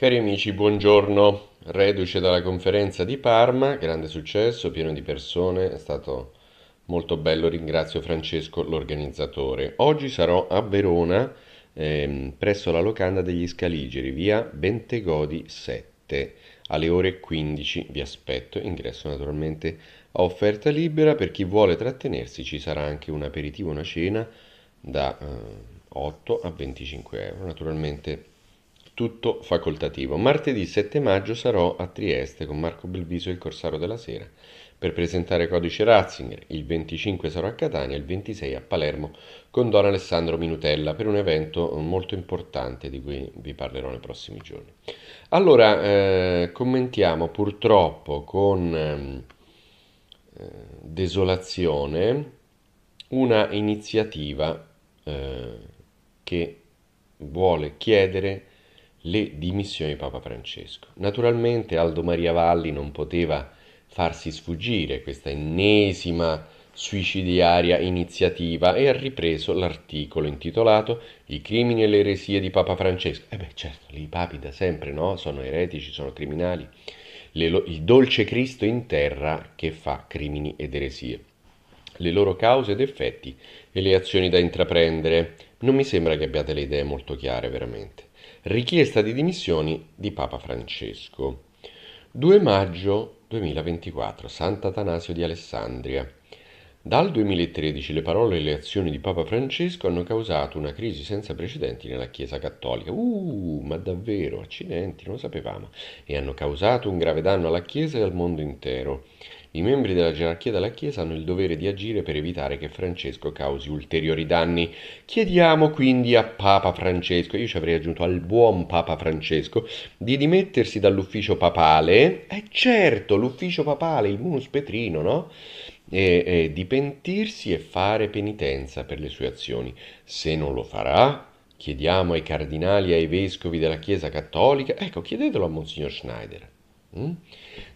Cari amici, buongiorno. Reduce dalla conferenza di Parma, grande successo, pieno di persone, è stato molto bello, ringrazio Francesco l'organizzatore. Oggi sarò a Verona, ehm, presso la locanda degli Scaligeri, via Bentegodi 7. Alle ore 15 vi aspetto, ingresso naturalmente a offerta libera, per chi vuole trattenersi ci sarà anche un aperitivo, una cena da eh, 8 a 25 euro. Naturalmente tutto facoltativo. Martedì 7 maggio sarò a Trieste con Marco Belviso e il Corsaro della Sera per presentare Codice Ratzinger, il 25 sarò a Catania, il 26 a Palermo con Don Alessandro Minutella per un evento molto importante di cui vi parlerò nei prossimi giorni. Allora, eh, commentiamo purtroppo con ehm, eh, desolazione una iniziativa eh, che vuole chiedere le dimissioni di Papa Francesco. Naturalmente Aldo Maria Valli non poteva farsi sfuggire questa ennesima suicidiaria iniziativa e ha ripreso l'articolo intitolato I crimini e le eresie di Papa Francesco. E eh beh certo, i papi da sempre no? sono eretici, sono criminali. Le, il dolce Cristo in terra che fa crimini ed eresie. Le loro cause ed effetti e le azioni da intraprendere. Non mi sembra che abbiate le idee molto chiare veramente. Richiesta di dimissioni di Papa Francesco. 2 maggio 2024 Sant'Atanasio di Alessandria. Dal 2013 le parole e le azioni di Papa Francesco hanno causato una crisi senza precedenti nella Chiesa Cattolica. Uh, ma davvero, accidenti, non lo sapevamo. E hanno causato un grave danno alla Chiesa e al mondo intero. I membri della gerarchia della Chiesa hanno il dovere di agire per evitare che Francesco causi ulteriori danni. Chiediamo quindi a Papa Francesco, io ci avrei aggiunto al buon Papa Francesco, di dimettersi dall'ufficio papale. Eh certo, l'ufficio papale, il munus petrino, no? E, e di pentirsi e fare penitenza per le sue azioni. Se non lo farà, chiediamo ai cardinali e ai vescovi della Chiesa Cattolica, ecco, chiedetelo a Monsignor Schneider. Mm?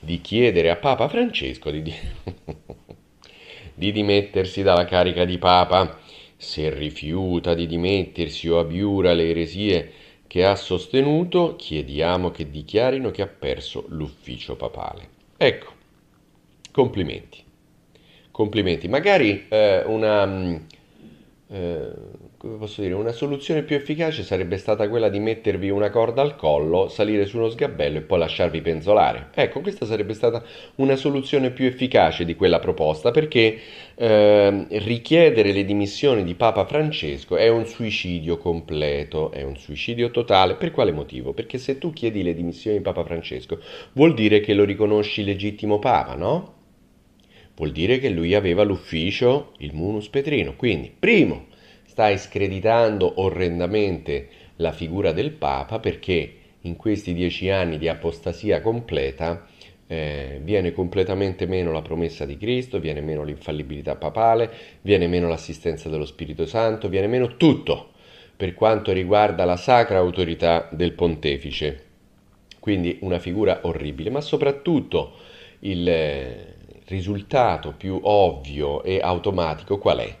di chiedere a Papa Francesco di, di... di dimettersi dalla carica di Papa. Se rifiuta di dimettersi o abiura le eresie che ha sostenuto, chiediamo che dichiarino che ha perso l'ufficio papale. Ecco, complimenti. Complimenti. Magari eh, una... Mm, eh, posso dire, una soluzione più efficace sarebbe stata quella di mettervi una corda al collo, salire su uno sgabello e poi lasciarvi penzolare. Ecco, questa sarebbe stata una soluzione più efficace di quella proposta perché eh, richiedere le dimissioni di Papa Francesco è un suicidio completo, è un suicidio totale. Per quale motivo? Perché se tu chiedi le dimissioni di Papa Francesco vuol dire che lo riconosci legittimo Papa, no? Vuol dire che lui aveva l'ufficio, il munus petrino. Quindi, primo, stai screditando orrendamente la figura del Papa perché in questi dieci anni di apostasia completa eh, viene completamente meno la promessa di Cristo, viene meno l'infallibilità papale, viene meno l'assistenza dello Spirito Santo, viene meno tutto per quanto riguarda la sacra autorità del pontefice. Quindi una figura orribile, ma soprattutto il eh, risultato più ovvio e automatico qual è?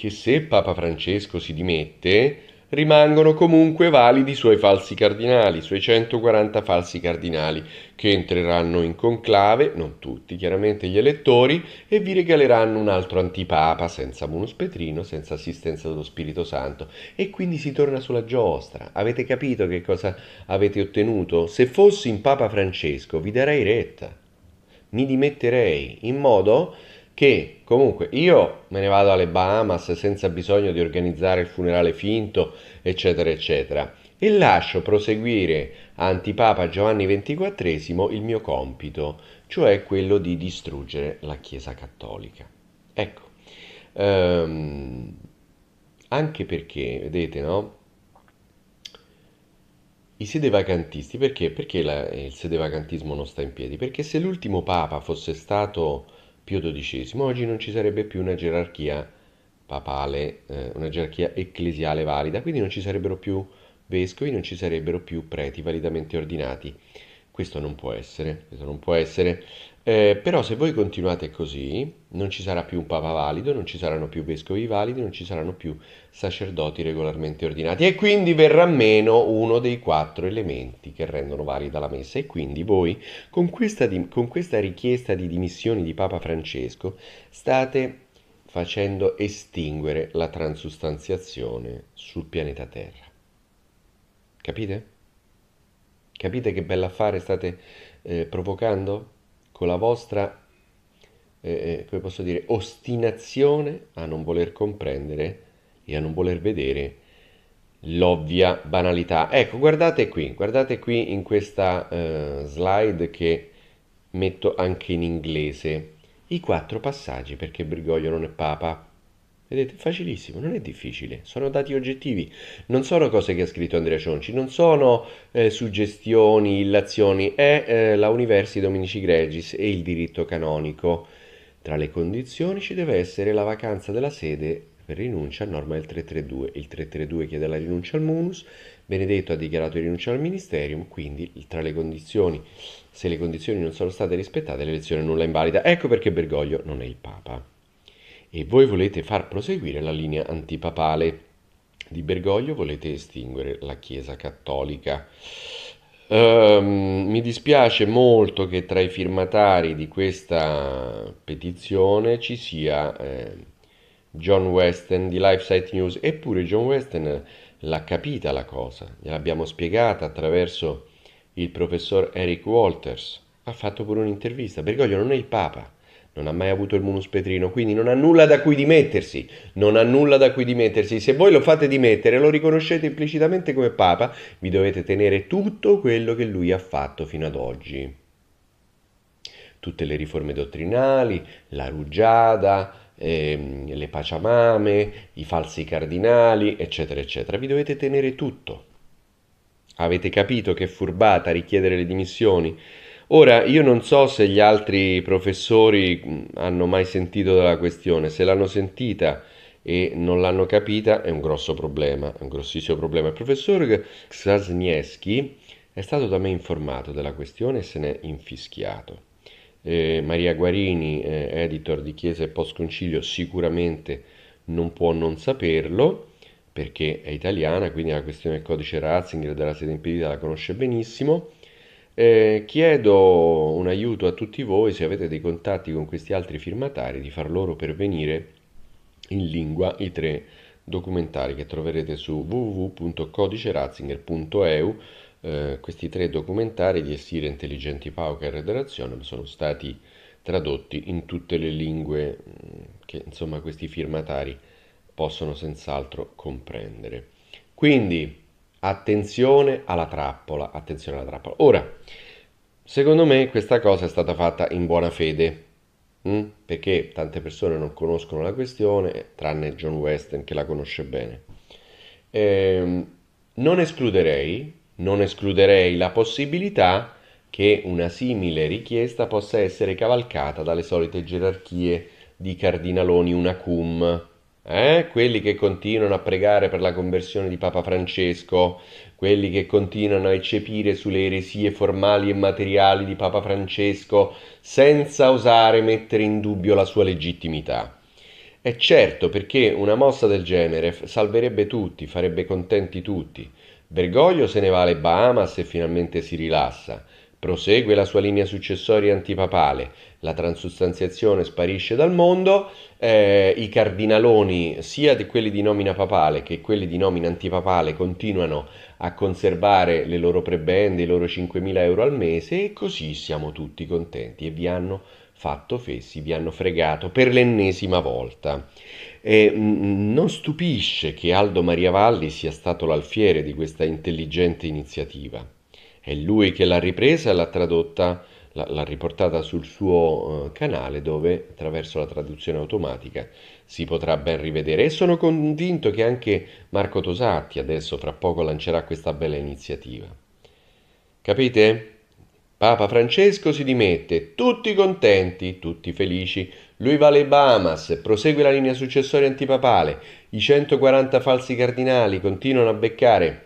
che se Papa Francesco si dimette, rimangono comunque validi i suoi falsi cardinali, i suoi 140 falsi cardinali, che entreranno in conclave, non tutti chiaramente gli elettori, e vi regaleranno un altro antipapa senza bonus petrino, senza assistenza dello Spirito Santo. E quindi si torna sulla giostra. Avete capito che cosa avete ottenuto? Se fossi in Papa Francesco vi darei retta, mi dimetterei, in modo che comunque io me ne vado alle Bahamas senza bisogno di organizzare il funerale finto, eccetera, eccetera, e lascio proseguire a Antipapa Giovanni XXIV il mio compito, cioè quello di distruggere la Chiesa Cattolica. Ecco, ehm, anche perché, vedete, no? I sedevacantisti, perché? Perché la, il sedevacantismo non sta in piedi? Perché se l'ultimo papa fosse stato Pio XII. Oggi non ci sarebbe più una gerarchia papale, eh, una gerarchia ecclesiale valida, quindi non ci sarebbero più vescovi, non ci sarebbero più preti validamente ordinati. Questo non può essere, questo non può essere. Eh, però se voi continuate così, non ci sarà più un papa valido, non ci saranno più vescovi validi, non ci saranno più sacerdoti regolarmente ordinati e quindi verrà meno uno dei quattro elementi che rendono valida la messa e quindi voi con questa, di, con questa richiesta di dimissioni di Papa Francesco state facendo estinguere la transustanziazione sul pianeta Terra. Capite? Capite che bell'affare state eh, provocando con la vostra, eh, eh, come posso dire, ostinazione a non voler comprendere e a non voler vedere l'ovvia banalità. Ecco, guardate qui, guardate qui in questa eh, slide che metto anche in inglese i quattro passaggi perché Brigoglio non è papa. Vedete, facilissimo, non è difficile, sono dati oggettivi, non sono cose che ha scritto Andrea Cionci, non sono eh, suggestioni, illazioni, è eh, la Universi Dominici Gregis e il diritto canonico. Tra le condizioni ci deve essere la vacanza della sede per rinuncia a norma del 332. Il 332 chiede la rinuncia al munus, Benedetto ha dichiarato di rinuncia al ministerium, quindi tra le condizioni, se le condizioni non sono state rispettate, l'elezione nulla è invalida. Ecco perché Bergoglio non è il Papa e voi volete far proseguire la linea antipapale. Di Bergoglio volete estinguere la Chiesa cattolica. Um, mi dispiace molto che tra i firmatari di questa petizione ci sia eh, John Weston di LifeSite News, eppure John Weston l'ha capita la cosa, gliel'abbiamo spiegata attraverso il professor Eric Walters, ha fatto pure un'intervista, Bergoglio non è il Papa, non ha mai avuto il munus petrino, quindi non ha nulla da cui dimettersi, non ha nulla da cui dimettersi. Se voi lo fate dimettere, lo riconoscete implicitamente come papa, vi dovete tenere tutto quello che lui ha fatto fino ad oggi. Tutte le riforme dottrinali, la rugiada, ehm, le paciamame, i falsi cardinali, eccetera, eccetera. Vi dovete tenere tutto. Avete capito che è furbata richiedere le dimissioni Ora, io non so se gli altri professori mm, hanno mai sentito della questione, se l'hanno sentita e non l'hanno capita è un grosso problema, è un grossissimo problema. Il professor Sasniewski è stato da me informato della questione e se n'è infischiato. Eh, Maria Guarini, eh, editor di Chiesa e Postconcilio, sicuramente non può non saperlo perché è italiana, quindi la questione del codice Ratzinger della sede impedita la conosce benissimo eh, chiedo un aiuto a tutti voi, se avete dei contatti con questi altri firmatari, di far loro pervenire in lingua i tre documentari che troverete su www.codiceratzinger.eu. Eh, questi tre documentari di Essire Intelligenti Pauker e Redazione sono stati tradotti in tutte le lingue mm, che insomma questi firmatari possono senz'altro comprendere. Quindi Attenzione alla trappola, attenzione alla trappola. Ora, secondo me questa cosa è stata fatta in buona fede, mh? Mm? perché tante persone non conoscono la questione, tranne John Weston che la conosce bene. Eh, non escluderei, non escluderei la possibilità che una simile richiesta possa essere cavalcata dalle solite gerarchie di cardinaloni una cum eh? Quelli che continuano a pregare per la conversione di Papa Francesco, quelli che continuano a eccepire sulle eresie formali e materiali di Papa Francesco senza osare mettere in dubbio la sua legittimità. È certo perché una mossa del genere salverebbe tutti, farebbe contenti tutti. Bergoglio se ne va alle Bahamas e finalmente si rilassa prosegue la sua linea successoria antipapale, la transustanziazione sparisce dal mondo, eh, i cardinaloni sia di quelli di nomina papale che quelli di nomina antipapale continuano a conservare le loro prebende, i loro 5.000 euro al mese e così siamo tutti contenti e vi hanno fatto fessi, vi hanno fregato per l'ennesima volta. E, mm, mm, non stupisce che Aldo Maria Valli sia stato l'alfiere di questa intelligente iniziativa. È lui che l'ha ripresa e l'ha tradotta, l'ha riportata sul suo eh, canale dove attraverso la traduzione automatica si potrà ben rivedere. E sono convinto che anche Marco Tosatti adesso fra poco lancerà questa bella iniziativa. Capite? Papa Francesco si dimette, tutti contenti, tutti felici. Lui va alle Bahamas, prosegue la linea successoria antipapale. I 140 falsi cardinali continuano a beccare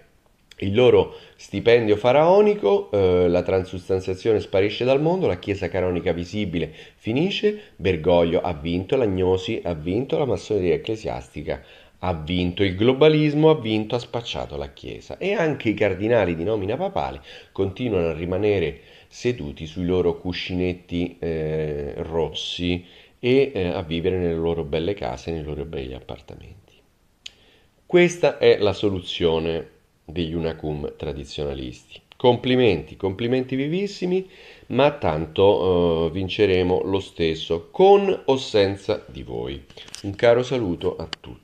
il loro stipendio faraonico, eh, la transustanziazione sparisce dal mondo, la chiesa canonica visibile finisce, Bergoglio ha vinto, l'agnosi ha vinto, la massoneria ecclesiastica ha vinto, il globalismo ha vinto, ha spacciato la chiesa e anche i cardinali di nomina papale continuano a rimanere seduti sui loro cuscinetti eh, rossi e eh, a vivere nelle loro belle case, nei loro begli appartamenti. Questa è la soluzione degli Unacum tradizionalisti. Complimenti, complimenti vivissimi, ma tanto eh, vinceremo lo stesso, con o senza di voi. Un caro saluto a tutti.